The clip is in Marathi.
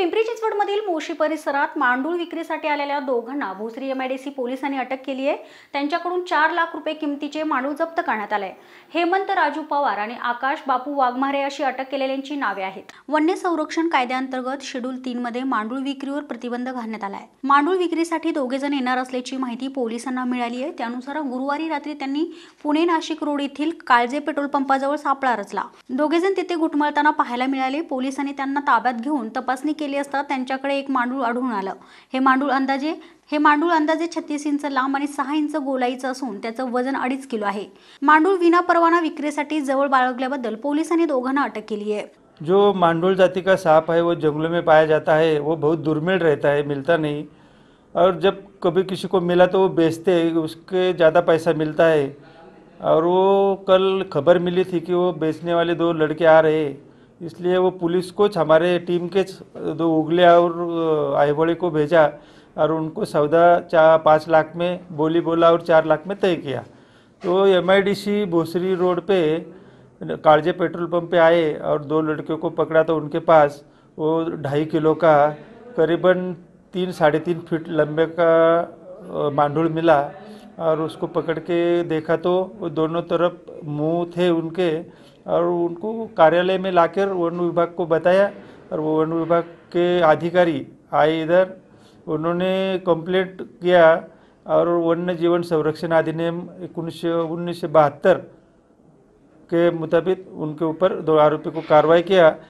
पिंपरी चिंचवडमधील मोशी परिसरात मांडूळ विक्रीसाठी आलेल्या दोघांना भोसरी एमआयडीसी पोलिसांनी अटक केली आहे त्यांच्याकडून चार लाख रुपये किमतीचे मांडूळ जप्त करण्यात आले हेमंत राजू पवार आणि आकाश बापू वाघमारे अशी अटक केलेल्यांची नावे आहेत वन्य संरक्षण कायद्याअंतर्गत शेड्यूल तीन मध्ये मांडूळ विक्रीवर प्रतिबंध घालण्यात आलाय मांडूळ विक्रीसाठी दोघे जण येणार असल्याची माहिती पोलिसांना मिळाली आहे त्यानुसार गुरुवारी रात्री त्यांनी पुणे नाशिक रोड येथील काळजे पेट्रोल पंपाजवळ सापळा रचला दोघे जण तिथे घुटमळताना पाहायला मिळाले पोलिसांनी त्यांना ताब्यात घेऊन तपासणी केली केली असता त्यांच्याकडे एक मांडूळ आढळून आलं हे मांडूळ अंदाजे हे मांडूळ अंदाजे छत्तीस इंच लांब आणि सहा इंच गोलाईचं असून त्याचं वजन अडीच किलो आहे मांडूळ विना परवाना विक्रीसाठी जवळ बाळगल्याबद्दल पोलिसांनी दोघांना अटक केली आहे जो मांडूळ जाती का साप है वो जंगल में पाया जाता है वो बहुत दुर्मिळ रहता है मिलता नहीं और जब कभी किसी को मिला तो वो बेचते हैं उसके ज़्यादा पैसा मिलता है और वो कल खबर मिली थी कि वो बेचने वाले दो लड़के आ रहे हैं इसलिए वो पुलिस कोच हमारे टीम के दो उगले और आईबड़े को भेजा और उनको सौदा चार पाँच लाख में बोली बोला और चार लाख में तय किया तो एम आई भोसरी रोड पे कालजे पेट्रोल पंप पे आए और दो लड़कियों को पकड़ा तो उनके पास वो ढाई किलो का करीबन तीन साढ़े तीन फीट लंबे का मांडूल मिला और उसको पकड़ के देखा तो दोनों तरफ मुंह थे उनके और उनको कार्यालय में लाकर वन विभाग को बताया और वो वन विभाग के अधिकारी आए इधर उन्होंने कंप्लेंट किया और वन्य जीवन संरक्षण अधिनियम उन्नीस उन्नीस के मुताबिक उनके ऊपर दो आरोपी को कार्रवाई किया